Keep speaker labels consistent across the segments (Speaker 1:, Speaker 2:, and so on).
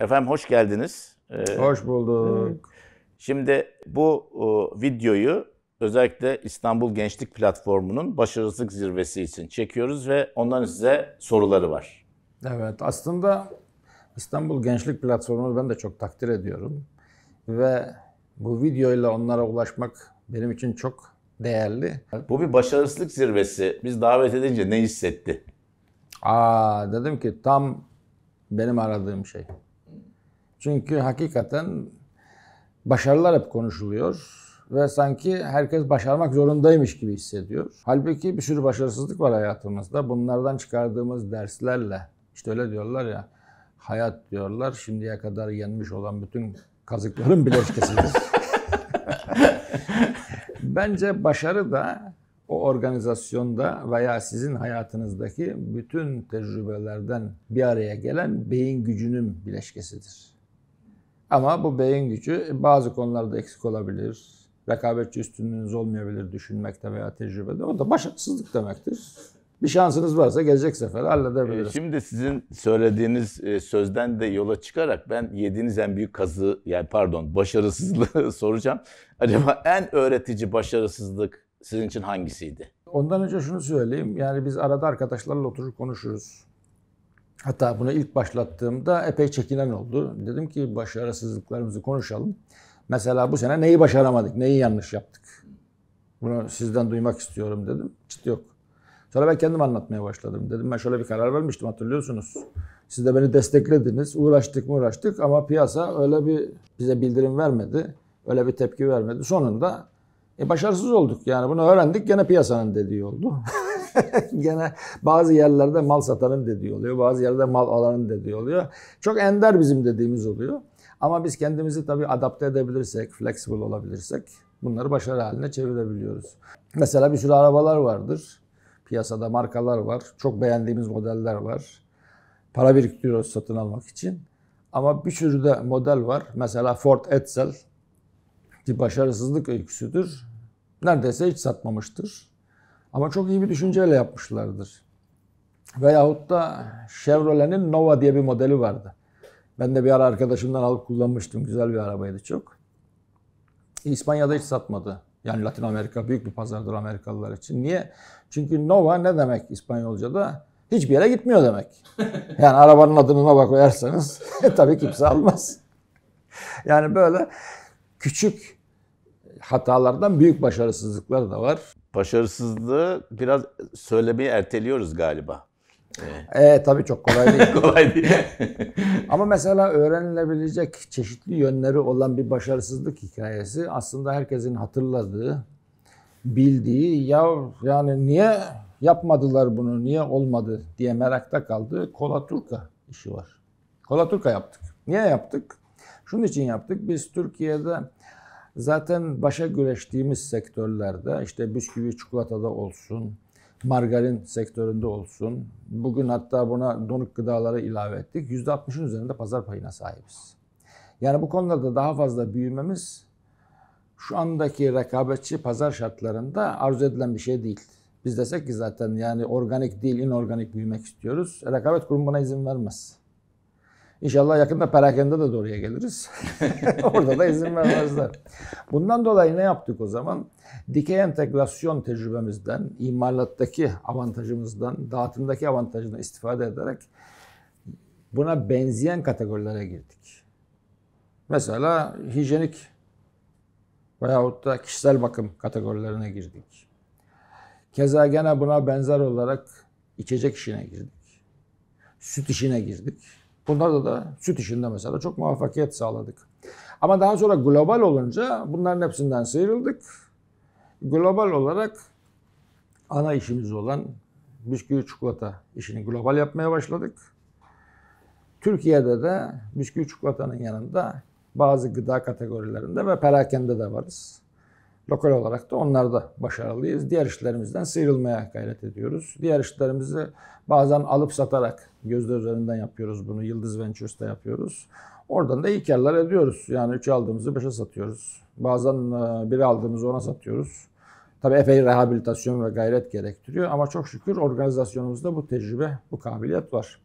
Speaker 1: Efendim hoş geldiniz. Ee, hoş bulduk. Şimdi bu videoyu özellikle İstanbul Gençlik Platformu'nun başarısızlık zirvesi için çekiyoruz ve ondan size soruları var. Evet aslında İstanbul Gençlik Platformu'nu ben de çok takdir ediyorum. Ve bu videoyla onlara ulaşmak benim için çok değerli. Bu bir başarısızlık zirvesi. Biz davet edince ne hissetti? Aa dedim ki tam benim aradığım şey. Çünkü hakikaten başarılar hep konuşuluyor ve sanki herkes başarmak zorundaymış gibi hissediyor. Halbuki bir sürü başarısızlık var hayatımızda. Bunlardan çıkardığımız derslerle işte öyle diyorlar ya hayat diyorlar şimdiye kadar yenmiş olan bütün kazıkların bileşkesidir. Bence başarı da o organizasyonda veya sizin hayatınızdaki bütün tecrübelerden bir araya gelen beyin gücünün bileşkesidir. Ama bu beyin gücü e, bazı konularda eksik olabilir. Rekabetçi üstünlüğünüz olmayabilir düşünmekte veya tecrübede. O da başarısızlık demektir. Bir şansınız varsa gelecek sefer halledebiliriz. E, şimdi sizin söylediğiniz e, sözden de yola çıkarak ben yediğiniz en büyük kazı yani pardon başarısızlığı soracağım. Acaba en öğretici başarısızlık sizin için hangisiydi? Ondan önce şunu söyleyeyim. Yani biz arada arkadaşlarla oturup konuşuruz. Hatta bunu ilk başlattığımda epey çekinen oldu. Dedim ki başarısızlıklarımızı konuşalım. Mesela bu sene neyi başaramadık, neyi yanlış yaptık? Bunu sizden duymak istiyorum dedim. Çıt yok. Sonra ben kendim anlatmaya başladım. Dedim ben şöyle bir karar vermiştim hatırlıyorsunuz. Siz de beni desteklediniz. Uğraştık mı uğraştık ama piyasa öyle bir bize bildirim vermedi. Öyle bir tepki vermedi. Sonunda e, başarısız olduk. Yani bunu öğrendik gene piyasanın dediği oldu. Gene bazı yerlerde mal satanın dediği oluyor. Bazı yerlerde mal alanın dediği oluyor. Çok ender bizim dediğimiz oluyor. Ama biz kendimizi tabii adapte edebilirsek, flexible olabilirsek bunları başarı haline çevirebiliyoruz. Mesela bir sürü arabalar vardır. Piyasada markalar var. Çok beğendiğimiz modeller var. Para biriktiriyoruz satın almak için. Ama bir sürü de model var. Mesela Ford Edsel bir başarısızlık öyküsüdür. Neredeyse hiç satmamıştır. Ama çok iyi bir düşünceyle yapmışlardır. Veyahut da Chevrolet'in Nova diye bir modeli vardı. Ben de bir ara arkadaşımdan alıp kullanmıştım. Güzel bir arabaydı çok. İspanya'da hiç satmadı. Yani Latin Amerika büyük bir pazardır Amerikalılar için. Niye? Çünkü Nova ne demek İspanyolca'da? Hiçbir yere gitmiyor demek. Yani arabanın adını Nova koyarsanız tabii kimse almaz. Yani böyle küçük hatalardan büyük başarısızlıklar da var başarısızlığı biraz söylemeyi erteliyoruz galiba. Ee e, tabii çok kolay değil. kolay değil. Ama mesela öğrenilebilecek çeşitli yönleri olan bir başarısızlık hikayesi aslında herkesin hatırladığı, bildiği ya yani niye yapmadılar bunu, niye olmadı diye merakta kaldığı Kolaturka işi var. Kolaturka yaptık. Niye yaptık? Şunun için yaptık. Biz Türkiye'de Zaten başa güreştiğimiz sektörlerde işte bisküvi çikolatada olsun, margarin sektöründe olsun. Bugün hatta buna donuk gıdaları ilave ettik. %60'ın üzerinde pazar payına sahibiz. Yani bu konularda daha fazla büyümemiz şu andaki rekabetçi pazar şartlarında arzu edilen bir şey değil. Biz desek ki zaten yani organik değil inorganik büyümek istiyoruz. Rekabet kurum buna izin vermez. İnşallah yakında perakende de doğruya geliriz. Orada da izin vermezler. Bundan dolayı ne yaptık o zaman? Dikey entegrasyon tecrübemizden, imalattaki avantajımızdan, dağıtımdaki avantajından istifade ederek buna benzeyen kategorilere girdik. Mesela hijyenik veyahut da kişisel bakım kategorilerine girdik. Keza gene buna benzer olarak içecek işine girdik. Süt işine girdik Bunlarda da süt işinde mesela çok muvaffakiyet sağladık. Ama daha sonra global olunca bunların hepsinden sıyrıldık. Global olarak ana işimiz olan bisküvi çikolata işini global yapmaya başladık. Türkiye'de de bisküvi çikolatanın yanında bazı gıda kategorilerinde ve perakende de varız. Lokal olarak da onlarda başarılıyız. Diğer işlerimizden sıyrılmaya gayret ediyoruz. Diğer işlerimizi bazen alıp satarak gözde üzerinden yapıyoruz bunu. Yıldız Ventures'ta yapıyoruz. Oradan da iyi karlar ediyoruz. Yani 3'e aldığımızı 5'e satıyoruz. Bazen 1'e aldığımızı 10'a satıyoruz. Tabi epey rehabilitasyon ve gayret gerektiriyor ama çok şükür organizasyonumuzda bu tecrübe, bu kabiliyet var.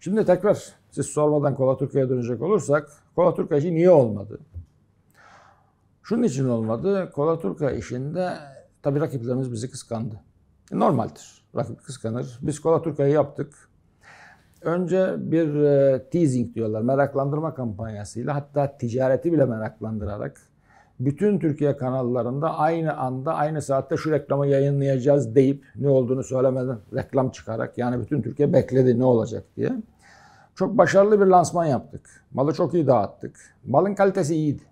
Speaker 1: Şimdi tekrar siz sormadan Kola Türkiye'ye dönecek olursak, Kola Turka niye olmadı? Şunun için olmadı. Kola Turka işinde tabii rakiplerimiz bizi kıskandı. E, normaldir. Rakip kıskanır. Biz Kola Turka'yı yaptık. Önce bir e, teasing diyorlar. Meraklandırma kampanyasıyla hatta ticareti bile meraklandırarak bütün Türkiye kanallarında aynı anda aynı saatte şu reklamı yayınlayacağız deyip ne olduğunu söylemeden reklam çıkarak yani bütün Türkiye bekledi ne olacak diye. Çok başarılı bir lansman yaptık. Malı çok iyi dağıttık. Malın kalitesi iyiydi.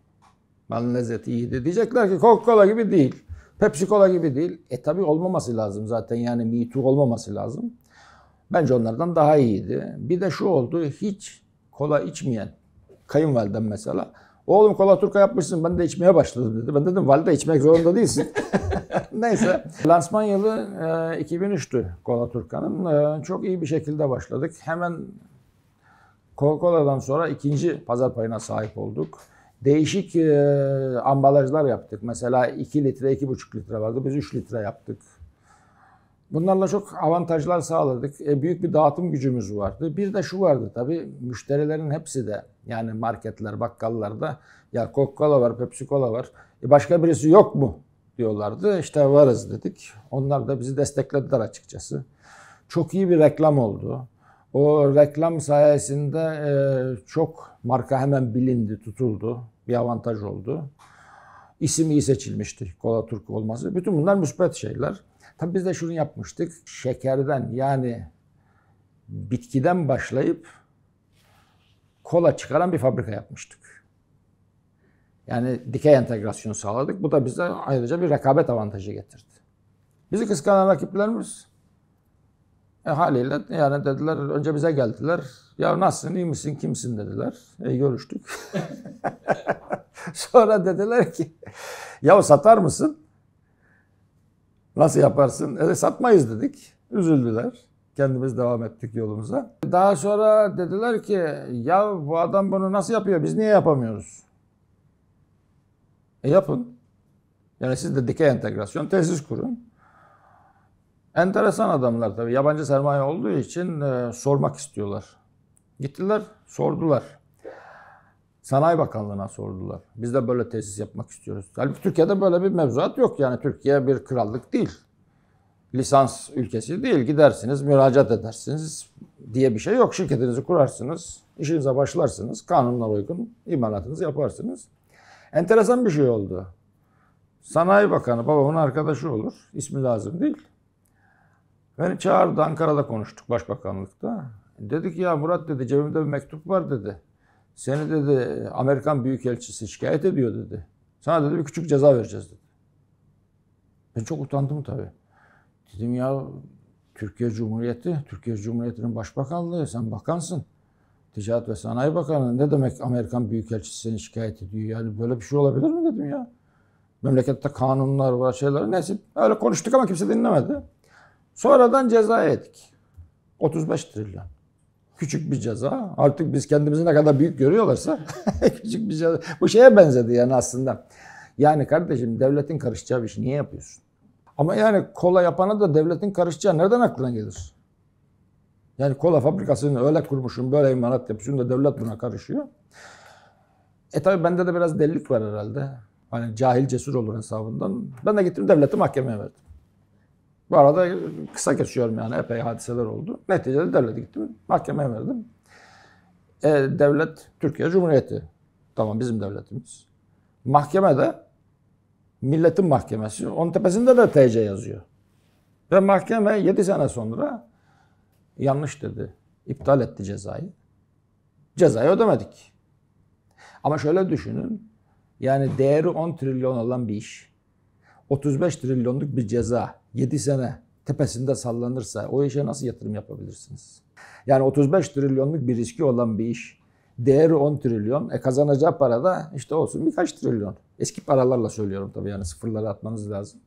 Speaker 1: Malın lezzeti iyiydi. Diyecekler ki Coca-Cola gibi değil. Pepsi Cola gibi değil. E tabi olmaması lazım zaten yani Me Too olmaması lazım. Bence onlardan daha iyiydi. Bir de şu oldu hiç kola içmeyen kayınvalidem mesela. Oğlum kola turka yapmışsın ben de içmeye başladım dedi. Ben dedim valide içmek zorunda değilsin. Neyse lansman yılı e, 2003'tü kola turkanın. E, çok iyi bir şekilde başladık. Hemen Coca-Cola'dan sonra ikinci pazar payına sahip olduk değişik e, ambalajlar yaptık. Mesela 2 litre, 2,5 litre vardı. Biz 3 litre yaptık. Bunlarla çok avantajlar sağladık. E, büyük bir dağıtım gücümüz vardı. Bir de şu vardı tabii müşterilerin hepsi de yani marketler, bakkallarda ya Coca-Cola var, Pepsi-Cola var. E, başka birisi yok mu diyorlardı. İşte varız dedik. Onlar da bizi desteklediler açıkçası. Çok iyi bir reklam oldu. O reklam sayesinde e, çok marka hemen bilindi, tutuldu bir avantaj oldu. İsim iyi seçilmişti Kola Türk olması. Bütün bunlar müspet şeyler. Tabii biz de şunu yapmıştık. Şekerden yani bitkiden başlayıp kola çıkaran bir fabrika yapmıştık. Yani dikey entegrasyon sağladık. Bu da bize ayrıca bir rekabet avantajı getirdi. Bizi kıskanan rakiplerimiz e, haliyle yani dediler önce bize geldiler. Ya nasılsın iyi misin kimsin dediler. E, görüştük. Sonra dediler ki ya satar mısın? Nasıl yaparsın? E, satmayız dedik. Üzüldüler. Kendimiz devam ettik yolumuza. Daha sonra dediler ki ya bu adam bunu nasıl yapıyor biz niye yapamıyoruz? E yapın. Yani siz de dikey entegrasyon tesis kurun. Enteresan adamlar tabii. Yabancı sermaye olduğu için e, sormak istiyorlar. Gittiler, sordular. Sanayi Bakanlığı'na sordular. Biz de böyle tesis yapmak istiyoruz. Halbuki Türkiye'de böyle bir mevzuat yok. Yani Türkiye bir krallık değil. Lisans ülkesi değil. Gidersiniz, müracaat edersiniz diye bir şey yok. Şirketinizi kurarsınız, işinize başlarsınız, kanunlara uygun imalatınızı yaparsınız. Enteresan bir şey oldu. Sanayi Bakanı babamın arkadaşı olur. İsmi lazım değil. Beni çağırdı Ankara'da konuştuk başbakanlıkta. Dedi ki ya Murat dedi cebimde bir mektup var dedi. Seni dedi Amerikan Büyükelçisi şikayet ediyor dedi. Sana dedi bir küçük ceza vereceğiz dedi. Ben çok utandım tabi Dedim ya Türkiye Cumhuriyeti, Türkiye Cumhuriyeti'nin başbakanlığı sen bakansın. Ticaret ve Sanayi Bakanı ne demek Amerikan Büyükelçisi seni şikayet ediyor? Yani böyle bir şey olabilir mi dedim ya. Memlekette kanunlar var, şeyler neyse. Öyle konuştuk ama kimse dinlemedi. Sonradan ceza ettik. 35 trilyon. Küçük bir ceza. Artık biz kendimizi ne kadar büyük görüyorlarsa küçük bir ceza. Bu şeye benzedi yani aslında. Yani kardeşim devletin karışacağı bir şey niye yapıyorsun? Ama yani kola yapana da devletin karışacağı nereden aklına gelir? Yani kola fabrikasını öyle kurmuşum, böyle imalat yapıyorsun da devlet buna karışıyor. E tabi bende de biraz delilik var herhalde. Hani cahil cesur olur hesabından. Ben de gittim devleti mahkemeye verdim. Bu arada kısa geçiyorum yani epey hadiseler oldu. Neticede devlete gittim, mahkemeye verdim. E, devlet Türkiye Cumhuriyeti. Tamam bizim devletimiz. Mahkeme de milletin mahkemesi. Onun tepesinde de TC yazıyor. Ve mahkeme 7 sene sonra yanlış dedi. İptal etti cezayı. Cezayı ödemedik. Ama şöyle düşünün. Yani değeri 10 trilyon olan bir iş. 35 trilyonluk bir ceza. 7 sene tepesinde sallanırsa o işe nasıl yatırım yapabilirsiniz? Yani 35 trilyonluk bir riski olan bir iş. Değeri 10 trilyon. E kazanacağı para da işte olsun birkaç trilyon. Eski paralarla söylüyorum tabii yani sıfırları atmanız lazım.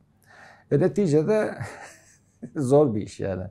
Speaker 1: E neticede zor bir iş yani.